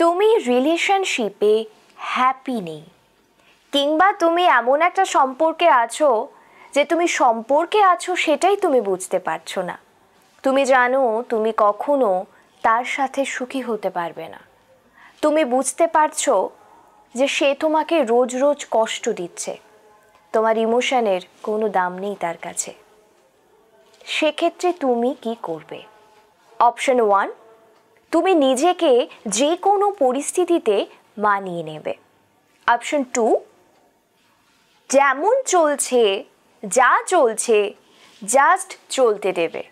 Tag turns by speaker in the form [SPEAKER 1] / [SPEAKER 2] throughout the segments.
[SPEAKER 1] তুমি রিলেশনশিপে হ্যাপি নেই কিংবা তুমি এমন একটা সম্পর্কে আছো যে তুমি সম্পর্কে আছো সেটাই তুমি বুঝতে পারছো না তুমি জানো তুমি কখনো তার সাথে সুখী হতে পারবে না তুমি বুঝতে পারছো যে সে তোমাকে রোজ রোজ কষ্ট দিচ্ছে তোমার ইমোশনের কোনো দাম নেই তার কাছে সেক্ষেত্রে তুমি কি করবে অপশন ওয়ান তুমি নিজেকে যে কোনো পরিস্থিতিতে মানিয়ে নেবে অপশন টু যেমন চলছে যা চলছে জাস্ট চলতে দেবে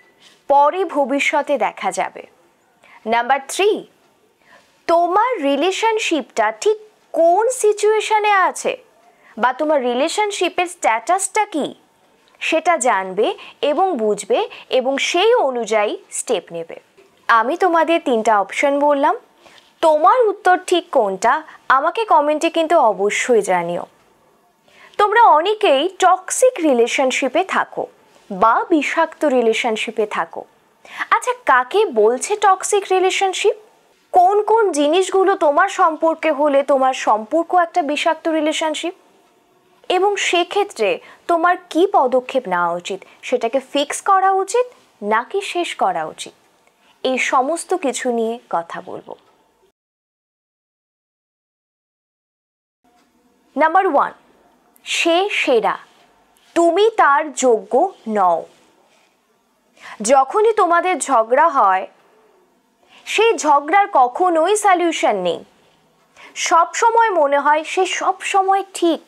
[SPEAKER 1] পরে ভবিষ্যতে দেখা যাবে নাম্বার থ্রি তোমার রিলেশনশিপটা ঠিক কোন সিচুয়েশানে আছে বা তোমার রিলেশনশিপের স্ট্যাটাসটা কি সেটা জানবে এবং বুঝবে এবং সেই অনুযায়ী স্টেপ নেবে আমি তোমাদের তিনটা অপশন বললাম তোমার উত্তর ঠিক কোনটা আমাকে কমেন্টে কিন্তু অবশ্যই জানিও তোমরা অনেকেই টক্সিক রিলেশনশিপে থাকো বা বিষাক্ত রিলেশনশিপে থাকো আচ্ছা কাকে বলছে টক্সিক রিলেশনশিপ কোন কোন জিনিসগুলো তোমার সম্পর্কে হলে তোমার সম্পর্ক একটা বিষাক্ত রিলেশনশিপ এবং সেক্ষেত্রে তোমার কি পদক্ষেপ নেওয়া উচিত সেটাকে ফিক্স করা উচিত নাকি শেষ করা উচিত এই সমস্ত কিছু নিয়ে কথা বলবো নাম্বার ওয়ান সে সেরা তুমি তার যোগ্য নও যখনই তোমাদের ঝগড়া হয় সেই ঝগড়ার কখনোই সলিউশন নেই সব সময় মনে হয় সে সব সময় ঠিক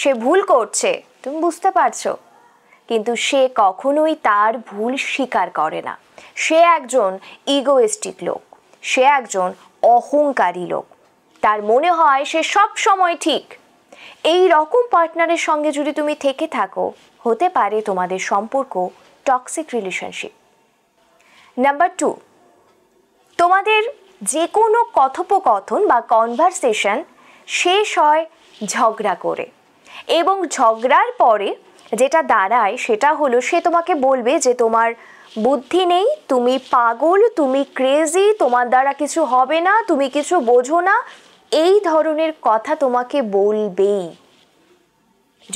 [SPEAKER 1] সে ভুল করছে তুমি বুঝতে পারছো কিন্তু সে কখনোই তার ভুল স্বীকার করে না সে একজন ইগোয়েস্টিক লোক সে একজন অহংকারী লোক তার মনে হয় সে সব সময় ঠিক এই রকম পার্টনারের সঙ্গে যদি তুমি থেকে থাকো হতে পারে তোমাদের সম্পর্ক টক্সিক রিলেশনশিপ নাম্বার টু তোমাদের যে কোনো কথোপকথন বা কনভারসেশন শেষ হয় ঝগড়া করে এবং ঝগড়ার পরে যেটা দাঁড়ায় সেটা হলো সে তোমাকে বলবে যে তোমার বুদ্ধি নেই তুমি পাগল তুমি ক্রেজি তোমার দ্বারা কিছু হবে না তুমি কিছু বোঝো না এই ধরনের কথা তোমাকে বলবেই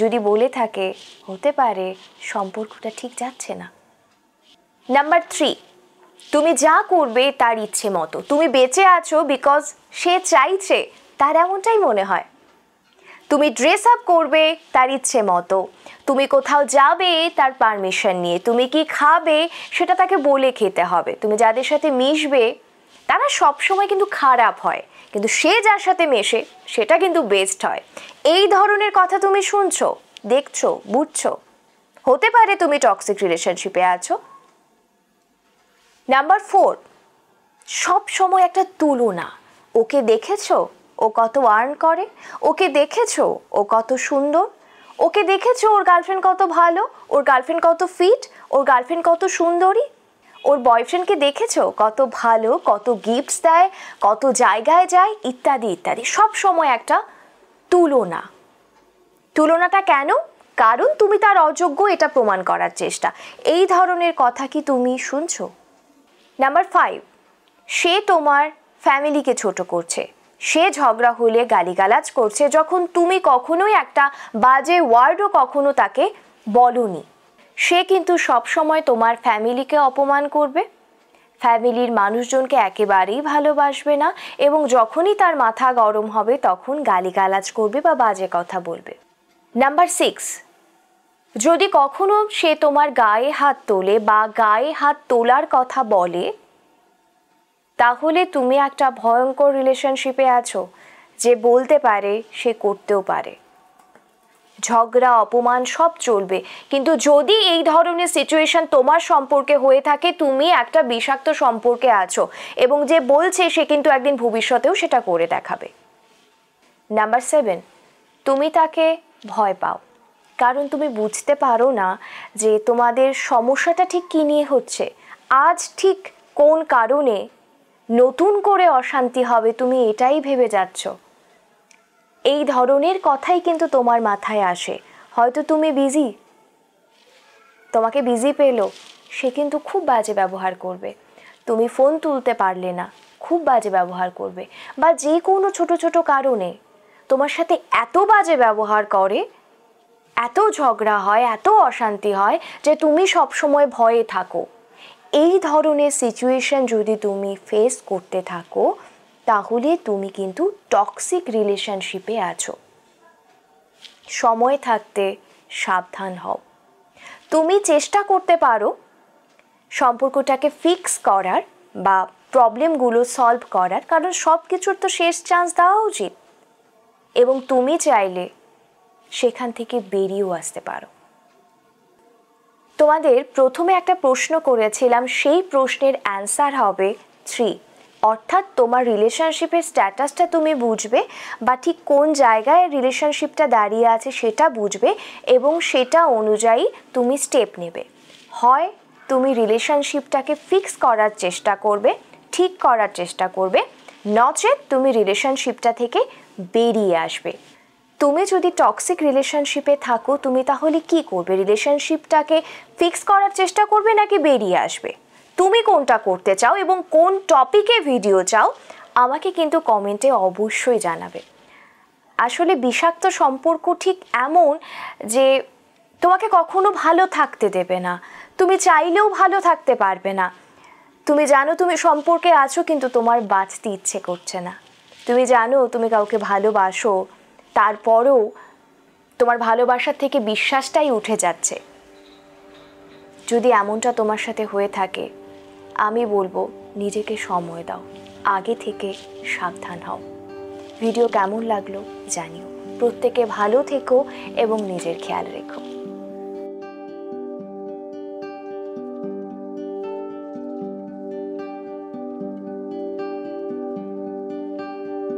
[SPEAKER 1] যদি বলে থাকে হতে পারে সম্পর্কটা ঠিক যাচ্ছে না নাম্বার থ্রি তুমি যা করবে তার ইচ্ছে মতো তুমি বেঁচে আছো বিকজ সে চাইছে তার এমনটাই মনে হয় তুমি ড্রেস আপ করবে তার ইচ্ছে মতো তুমি কোথাও যাবে তার পারমিশন নিয়ে তুমি কি খাবে সেটা তাকে বলে খেতে হবে তুমি যাদের সাথে মিশবে তারা সবসময় কিন্তু খারাপ হয় কিন্তু সে যার সাথে মেশে সেটা কিন্তু বেস্ট হয় এই ধরনের কথা তুমি শুনছো দেখছো বুঝছো হতে পারে তুমি টক্সিক রিলেশনশিপে আছো নাম্বার ফোর সব সময় একটা তুলনা ওকে দেখেছো ও কত আর্ন করে ওকে দেখেছো ও কত সুন্দর ওকে দেখেছো ওর গার্লফ্রেন্ড কত ভালো ওর গার্লফ্রেন্ড কত ফিট ওর গার্লফ্রেন্ড কত সুন্দরী ওর বয়ফ্রেন্ডকে দেখেছো কত ভালো কত গিফটস দেয় কত জায়গায় যায় ইত্যাদি ইত্যাদি সব সময় একটা তুলনা তুলনাটা কেন কারণ তুমি তার অযোগ্য এটা প্রমাণ করার চেষ্টা এই ধরনের কথা কি তুমি শুনছো নাম্বার ফাইভ সে তোমার ফ্যামিলিকে ছোট করছে সে ঝগড়া হলে গালিগালাজ করছে যখন তুমি কখনোই একটা বাজে ওয়ার্ডও কখনো তাকে বলনি সে কিন্তু সবসময় তোমার ফ্যামিলিকে অপমান করবে ফ্যামিলির মানুষজনকে একেবারেই ভালোবাসবে না এবং যখনই তার মাথা গরম হবে তখন গালিগালাজ করবে বা বাজে কথা বলবে নাম্বার সিক্স যদি কখনো সে তোমার গায়ে হাত তোলে বা গায়ে হাত তোলার কথা বলে তাহলে তুমি একটা ভয়ঙ্কর রিলেশনশিপে আছো যে বলতে পারে সে করতেও পারে ঝগড়া অপমান সব চলবে কিন্তু যদি এই ধরনের সিচুয়েশন তোমার সম্পর্কে হয়ে থাকে তুমি একটা বিষাক্ত সম্পর্কে আছো এবং যে বলছে সে কিন্তু একদিন ভবিষ্যতেও সেটা করে দেখাবে নাম্বার সেভেন তুমি তাকে ভয় পাও কারণ তুমি বুঝতে পারো না যে তোমাদের সমস্যাটা ঠিক কী নিয়ে হচ্ছে আজ ঠিক কোন কারণে নতুন করে অশান্তি হবে তুমি এটাই ভেবে যাচ্ছ এই ধরনের কথাই কিন্তু তোমার মাথায় আসে হয়তো তুমি বিজি তোমাকে বিজি পেলো সে কিন্তু খুব বাজে ব্যবহার করবে তুমি ফোন তুলতে পারলে না খুব বাজে ব্যবহার করবে বা যে কোনো ছোট ছোট কারণে তোমার সাথে এত বাজে ব্যবহার করে এত ঝগড়া হয় এত অশান্তি হয় যে তুমি সবসময় ভয়ে থাকো এই ধরনের সিচুয়েশান যদি তুমি ফেস করতে থাকো তাহলে তুমি কিন্তু টক্সিক রিলেশনশিপে আছো সময় থাকতে সাবধান হও তুমি চেষ্টা করতে পারো সম্পর্কটাকে ফিক্স করার বা প্রবলেমগুলো সলভ করার কারণ সব কিছুর তো শেষ চান্স দেওয়া উচিত এবং তুমি চাইলে সেখান থেকে বেরিয়েও আসতে পারো তোমাদের প্রথমে একটা প্রশ্ন করেছিলাম সেই প্রশ্নের অ্যান্সার হবে থ্রি অর্থাৎ তোমার রিলেশনশিপের স্ট্যাটাসটা তুমি বুঝবে বা ঠিক কোন জায়গায় রিলেশনশিপটা দাঁড়িয়ে আছে সেটা বুঝবে এবং সেটা অনুযায়ী তুমি স্টেপ নেবে হয় তুমি রিলেশনশিপটাকে ফিক্স করার চেষ্টা করবে ঠিক করার চেষ্টা করবে নচেত তুমি রিলেশনশিপটা থেকে বেরিয়ে আসবে তুমি যদি টক্সিক রিলেশনশিপে থাকো তুমি তাহলে কি করবে রিলেশনশিপটাকে ফিক্স করার চেষ্টা করবে নাকি বেরিয়ে আসবে তুমি কোনটা করতে চাও এবং কোন টপিকে ভিডিও চাও আমাকে কিন্তু কমেন্টে অবশ্যই জানাবে আসলে বিষাক্ত সম্পর্ক ঠিক এমন যে তোমাকে কখনো ভালো থাকতে দেবে না তুমি চাইলেও ভালো থাকতে পারবে না তুমি জানো তুমি সম্পর্কে আছো কিন্তু তোমার বাঁচতে ইচ্ছে করছে না তুমি জানো তুমি কাউকে ভালোবাসো তারপরেও তোমার ভালোবাসার থেকে বিশ্বাসটাই উঠে যাচ্ছে যদি এমনটা তোমার সাথে হয়ে থাকে আমি বলবো নিজেকে সময় দাও আগে থেকে সাবধান হও ভিডিও কেমন লাগলো জানিও প্রত্যেকে ভালো থেকো এবং নিজের খেয়াল রেখো